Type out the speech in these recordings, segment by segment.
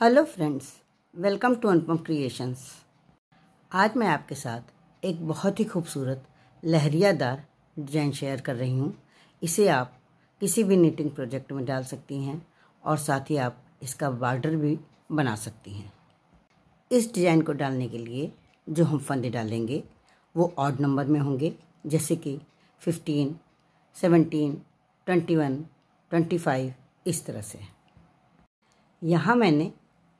hello friends welcome to Anupam creations आज मैं आपके साथ एक बहुत ही खूबसूरत लहरियादार डिजाइन शेयर कर रही हूँ इसे आप किसी भी नीटिंग प्रोजेक्ट में डाल सकती हैं और साथ ही आप इसका बॉर्डर भी बना सकती हैं इस डिज़ाइन को डालने के लिए जो हम फंदे डालेंगे वो ऑड नंबर में होंगे जैसे कि fifteen seventeen twenty one twenty five इस तरह से यहाँ मैंने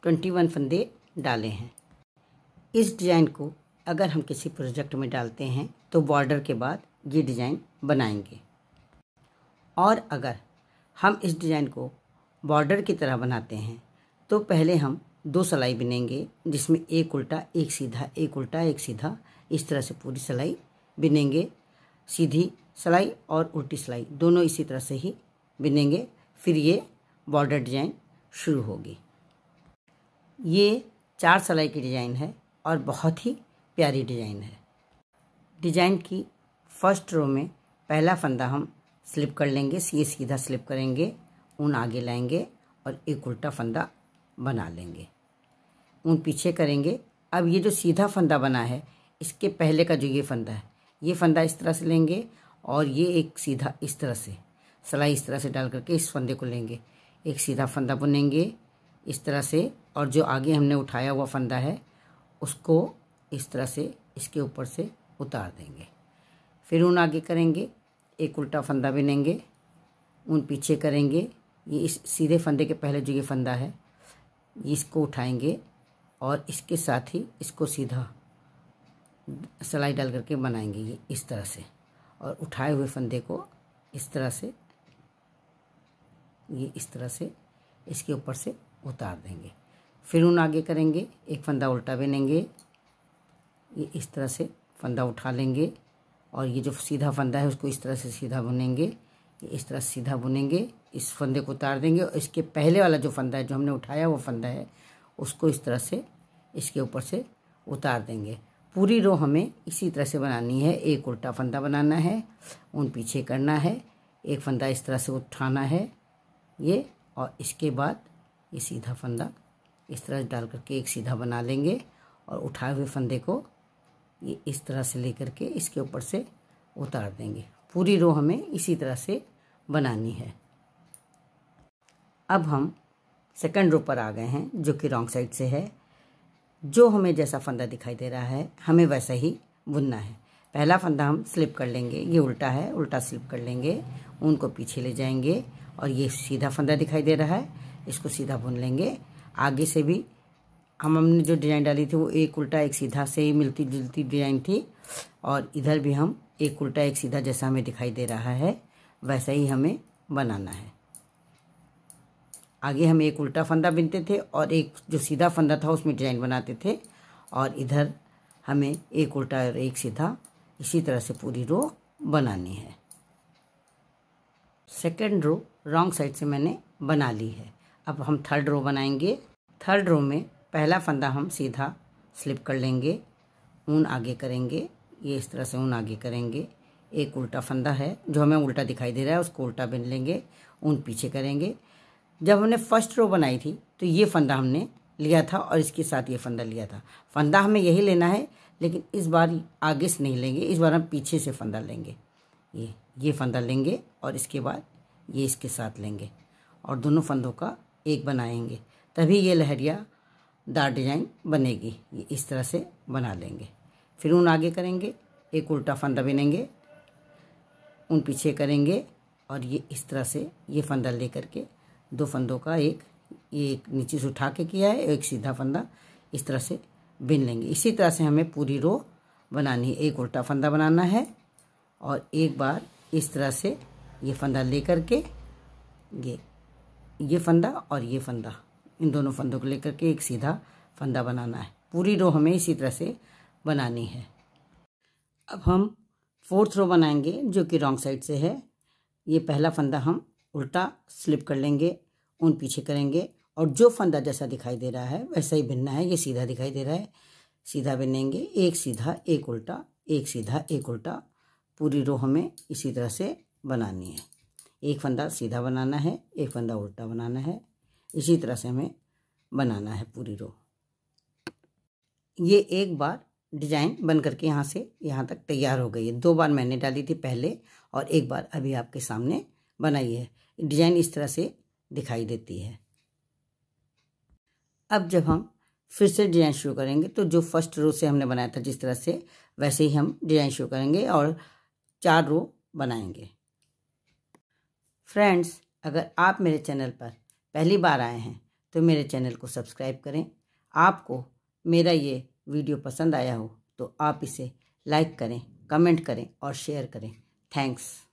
ट्वेंटी वन फंदे डाले हैं इस डिज़ाइन को अगर हम किसी प्रोजेक्ट में डालते हैं तो बॉर्डर के बाद ये डिज़ाइन बनाएंगे और अगर हम इस डिज़ाइन को बॉर्डर की तरह बनाते हैं तो पहले हम दो सलाई बिनेंगे जिसमें एक उल्टा एक सीधा एक उल्टा एक सीधा इस तरह से पूरी सलाई बिनेंगे सीधी सलाई और उल्टी सलाई दोनों इसी तरह से ही बिनेंगे फिर ये बॉर्डर डिजाइन शुरू होगी ये चार सलाई की डिज़ाइन है और बहुत ही प्यारी डिज़ाइन है डिज़ाइन की फर्स्ट रो में पहला फंदा हम स्लिप कर लेंगे ये सीधा स्लिप करेंगे ऊन आगे लाएंगे और एक उल्टा फंदा बना लेंगे ऊन पीछे करेंगे अब ये जो सीधा फंदा बना है इसके पहले का जो ये फंदा है ये फंदा इस तरह से लेंगे और ये एक सीधा इस तरह से सलाई इस तरह से डाल करके इस फंदे को लेंगे एक सीधा फंदा बुनेंगे इस तरह से और जो आगे हमने उठाया हुआ फंदा है उसको इस तरह से इसके ऊपर से उतार देंगे फिर उन आगे करेंगे एक उल्टा फंदा बिनेंगे उन पीछे करेंगे ये इस सीधे फंदे के पहले जो ये फंदा है इसको उठाएंगे और इसके साथ ही इसको सीधा सलाई डाल करके बनाएंगे ये इस तरह से और उठाए हुए फंदे को इस तरह से ये इस तरह से इसके ऊपर से उतार देंगे फिर उन आगे करेंगे एक फंदा उल्टा बनेंगे ये इस तरह से फंदा उठा लेंगे और ये जो सीधा फंदा है उसको इस तरह से सीधा बुनेंगे ये इस तरह सीधा बुनेंगे इस फंदे को उतार देंगे और इसके पहले वाला जो फंदा है जो हमने उठाया वो फंदा है उसको इस तरह से इसके ऊपर से उतार देंगे पूरी रो हमें इसी तरह से बनानी है एक उल्टा फंदा बनाना है उन पीछे करना है एक फंदा इस तरह से उठाना है ये और इसके बाद ये सीधा फंदा इस तरह डाल करके एक सीधा बना लेंगे और उठाए हुए फंदे को ये इस तरह से लेकर के इसके ऊपर से उतार देंगे पूरी रो हमें इसी तरह से बनानी है अब हम सेकंड रो पर आ गए हैं जो कि रॉन्ग साइड से है जो हमें जैसा फंदा दिखाई दे रहा है हमें वैसा ही बुनना है पहला फंदा हम स्लिप कर लेंगे ये उल्टा है उल्टा स्लिप कर लेंगे उनको पीछे ले जाएंगे और ये सीधा फंदा दिखाई दे रहा है इसको सीधा बुन लेंगे आगे से भी हम हमने जो डिज़ाइन डाली थी वो एक उल्टा एक सीधा से ही मिलती जुलती डिज़ाइन थी और इधर भी हम एक उल्टा एक सीधा जैसा हमें दिखाई दे रहा है वैसा ही हमें बनाना है आगे हम एक उल्टा फंदा बिनते थे और एक जो सीधा फंदा था उसमें डिज़ाइन बनाते थे और इधर हमें एक उल्टा और एक सीधा इसी तरह से पूरी रो बनानी है सेकेंड रो रॉन्ग साइड से मैंने बना ली है अब हम थर्ड रो बनाएंगे थर्ड रो में पहला फंदा हम सीधा स्लिप कर लेंगे ऊन आगे करेंगे ये इस तरह से ऊन आगे करेंगे एक उल्टा फंदा है जो हमें उल्टा दिखाई दे रहा है उसको उल्टा बिन लेंगे ऊन पीछे करेंगे जब हमने फर्स्ट रो बनाई थी तो ये फंदा हमने लिया था और इसके साथ ये फंदा लिया था फंदा हमें यही लेना है लेकिन इस बार आगे से नहीं लेंगे इस बार हम पीछे से फंदा लेंगे ये ये फंदा लेंगे और इसके बाद ये इसके साथ लेंगे और दोनों फंदों का एक बनाएंगे तभी ये लहरिया दार डिजाइन बनेगी ये इस तरह से बना लेंगे फिर उन आगे करेंगे एक उल्टा फंदा बिनेंगे उन पीछे करेंगे और ये इस तरह से ये फंदा ले करके दो फंदों का एक ये एक नीचे से उठा के किया है एक सीधा फंदा इस तरह से बिन लेंगे इसी तरह से हमें पूरी रो बनानी है एक उल्टा फंदा बनाना है और एक बार इस तरह से ये फंदा ले के ये ये फंदा और ये फंदा इन दोनों फंदों को लेकर के एक सीधा फंदा बनाना है पूरी रो हमें इसी तरह से बनानी है अब हम फोर्थ रो बनाएंगे जो कि रॉन्ग साइड से है ये पहला फंदा हम उल्टा स्लिप कर लेंगे उन पीछे करेंगे और जो फंदा जैसा दिखाई दे रहा है वैसा ही बिनना है ये सीधा दिखाई दे रहा है सीधा बिनेंगे एक सीधा एक उल्टा एक सीधा एक उल्टा पूरी रो हमें इसी तरह से बनानी है एक फंदा सीधा बनाना है एक फंदा उल्टा बनाना है इसी तरह से हमें बनाना है पूरी रो ये एक बार डिजाइन बन करके यहाँ से यहाँ तक तैयार हो गई है दो बार मैंने डाली थी पहले और एक बार अभी आपके सामने बनाई है डिजाइन इस तरह से दिखाई देती है अब जब हम फिर से डिजाइन शुरू करेंगे तो जो फर्स्ट रो से हमने बनाया था जिस तरह से वैसे ही हम डिजाइन शुरू करेंगे और चार रो बनाएंगे फ्रेंड्स अगर आप मेरे चैनल पर पहली बार आए हैं तो मेरे चैनल को सब्सक्राइब करें आपको मेरा ये वीडियो पसंद आया हो तो आप इसे लाइक करें कमेंट करें और शेयर करें थैंक्स